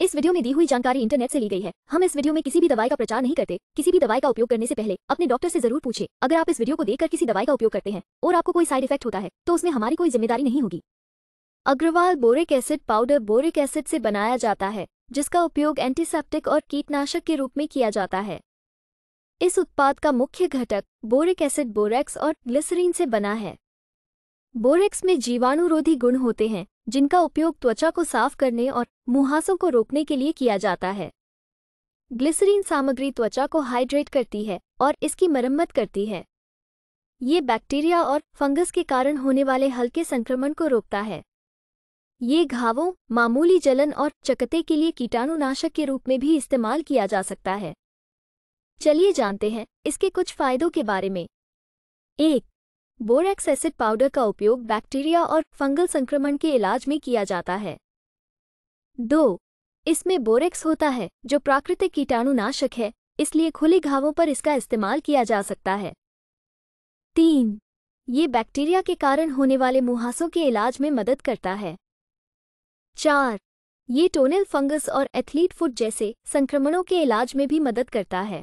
इस वीडियो में दी हुई जानकारी इंटरनेट से ली गई है हम इस वीडियो में किसी भी दवाई का प्रचार नहीं करते किसी भी दवाई का उपयोग करने से पहले अपने डॉक्टर से जरूर पूछे अगर आप इस वीडियो को देखकर किसी दवाई का उपयोग करते हैं और आपको कोई साइड इफेक्ट होता है तो उसमें हमारी कोई जिम्मेदारी नहीं होगी Agarwal boric acid powder boric acid से बनाया जाता है जिसका उपयोग एंटीसेप्टिक और कीटनाशक के रूप में किया जाता है इस उत्पाद का मुख्य घटक बोरिक एसिड बोरेक्स और ग्लिसरीन से बना है बोरेक्स में जीवाणुरोधी गुण होते हैं जिनका उपयोग त्वचा को साफ करने और मुहासों को रोकने के लिए किया जाता है ग्लिसरीन सामग्री त्वचा को हाइड्रेट करती है और इसकी मरम्मत करती है ये बैक्टीरिया और फंगस के कारण होने वाले हल्के संक्रमण को रोकता है ये घावों मामूली जलन और चकते के लिए कीटाणुनाशक के रूप में भी इस्तेमाल किया जा सकता है चलिए जानते हैं इसके कुछ फायदों के बारे में एक बोरेक्स एसिड पाउडर का उपयोग बैक्टीरिया और फंगल संक्रमण के इलाज में किया जाता है दो इसमें बोरेक्स होता है जो प्राकृतिक कीटाणुनाशक है इसलिए खुले घावों पर इसका इस्तेमाल किया जा सकता है तीन ये बैक्टीरिया के कारण होने वाले मुहासों के इलाज में मदद करता है चार ये टोनल फंगस और एथलीट फुट जैसे संक्रमणों के इलाज में भी मदद करता है